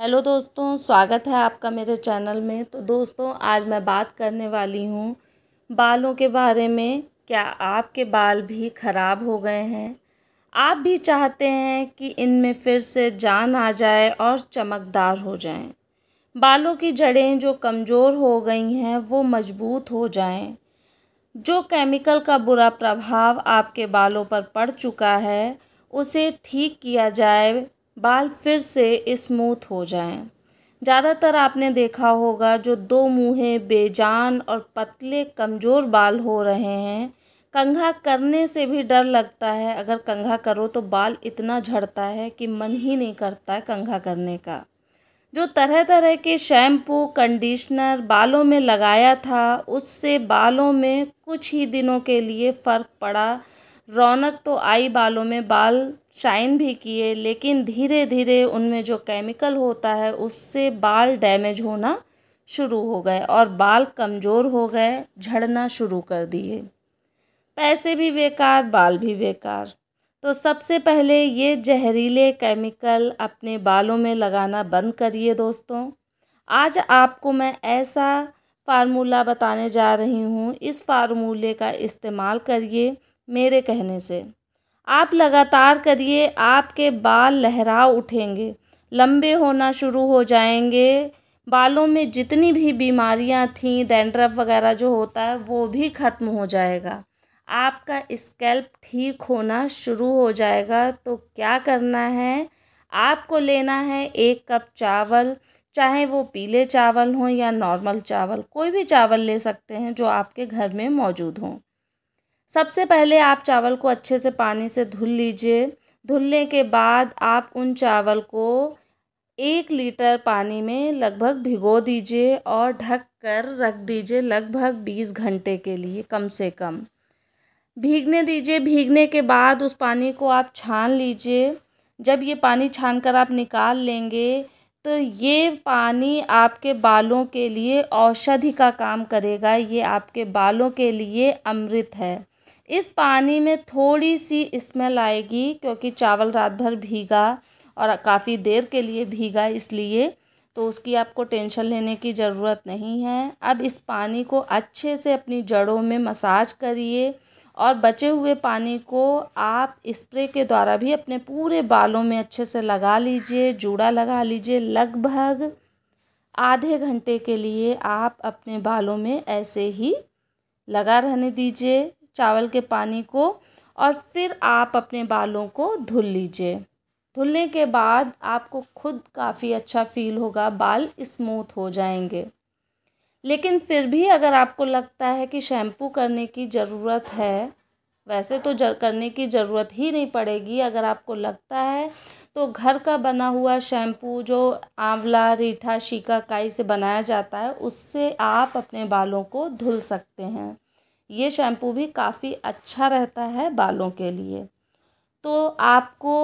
Hello दोस्तों स्वागत है आपका मेरे चैनल में तो दोस्तों आज मैं बात करने वाली हूँ बालों के बारे में क्या आपके बाल भी ख़राब हो गए हैं आप भी चाहते हैं कि इनमें फिर से जान आ जाए और चमकदार हो जाएं। बालों की जड़ें जो कमज़ोर हो गई हैं वो मजबूत हो जाएं। जो केमिकल का बुरा प्रभाव आपके बालों पर पड़ चुका है उसे ठीक किया जाए बाल फिर से स्मूथ हो जाएं ज़्यादातर आपने देखा होगा जो दो मुँहें बेजान और पतले कमज़ोर बाल हो रहे हैं कंघा करने से भी डर लगता है अगर कंघा करो तो बाल इतना झड़ता है कि मन ही नहीं करता कंघा करने का जो तरह तरह के शैम्पू कंडीशनर बालों में लगाया था उससे बालों में कुछ ही दिनों के लिए फ़र्क पड़ा रौनक तो आई बालों में बाल शाइन भी किए लेकिन धीरे धीरे उनमें जो केमिकल होता है उससे बाल डैमेज होना शुरू हो गए और बाल कमज़ोर हो गए झड़ना शुरू कर दिए पैसे भी बेकार बाल भी बेकार तो सबसे पहले ये जहरीले केमिकल अपने बालों में लगाना बंद करिए दोस्तों आज आपको मैं ऐसा फार्मूला बताने जा रही हूँ इस फार्मूले का इस्तेमाल करिए मेरे कहने से आप लगातार करिए आपके बाल लहरा उठेंगे लंबे होना शुरू हो जाएंगे बालों में जितनी भी बीमारियां थीं डेंड्रफ वगैरह जो होता है वो भी ख़त्म हो जाएगा आपका स्कैल्प ठीक होना शुरू हो जाएगा तो क्या करना है आपको लेना है एक कप चावल चाहे वो पीले चावल हों या नॉर्मल चावल कोई भी चावल ले सकते हैं जो आपके घर में मौजूद हों सबसे पहले आप चावल को अच्छे से पानी से धुल लीजिए धुलने के बाद आप उन चावल को एक लीटर पानी में लगभग भिगो दीजिए और ढक कर रख दीजिए लगभग बीस घंटे के लिए कम से कम भीगने दीजिए भीगने के बाद उस पानी को आप छान लीजिए जब ये पानी छान कर आप निकाल लेंगे तो ये पानी आपके बालों के लिए औषधि का काम करेगा ये आपके बालों के लिए अमृत है इस पानी में थोड़ी सी स्मेल आएगी क्योंकि चावल रात भर भीगा और काफ़ी देर के लिए भीगा इसलिए तो उसकी आपको टेंशन लेने की ज़रूरत नहीं है अब इस पानी को अच्छे से अपनी जड़ों में मसाज करिए और बचे हुए पानी को आप स्प्रे के द्वारा भी अपने पूरे बालों में अच्छे से लगा लीजिए जूड़ा लगा लीजिए लगभग आधे घंटे के लिए आप अपने बालों में ऐसे ही लगा रहने दीजिए चावल के पानी को और फिर आप अपने बालों को धुल लीजिए धुलने के बाद आपको खुद काफ़ी अच्छा फील होगा बाल स्मूथ हो जाएंगे लेकिन फिर भी अगर आपको लगता है कि शैम्पू करने की ज़रूरत है वैसे तो जर करने की ज़रूरत ही नहीं पड़ेगी अगर आपको लगता है तो घर का बना हुआ शैम्पू जो आंवला रीठा काई से बनाया जाता है उससे आप अपने बालों को धुल सकते हैं ये शैम्पू भी काफ़ी अच्छा रहता है बालों के लिए तो आपको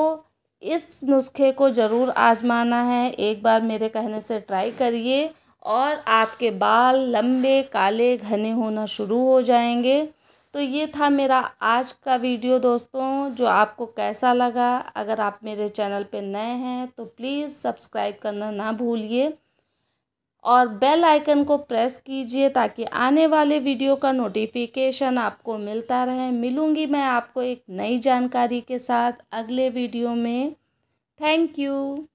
इस नुस्खे को ज़रूर आजमाना है एक बार मेरे कहने से ट्राई करिए और आपके बाल लंबे काले घने होना शुरू हो जाएंगे तो ये था मेरा आज का वीडियो दोस्तों जो आपको कैसा लगा अगर आप मेरे चैनल पर नए हैं तो प्लीज़ सब्सक्राइब करना ना भूलिए और बेल आइकन को प्रेस कीजिए ताकि आने वाले वीडियो का नोटिफिकेशन आपको मिलता रहे मिलूँगी मैं आपको एक नई जानकारी के साथ अगले वीडियो में थैंक यू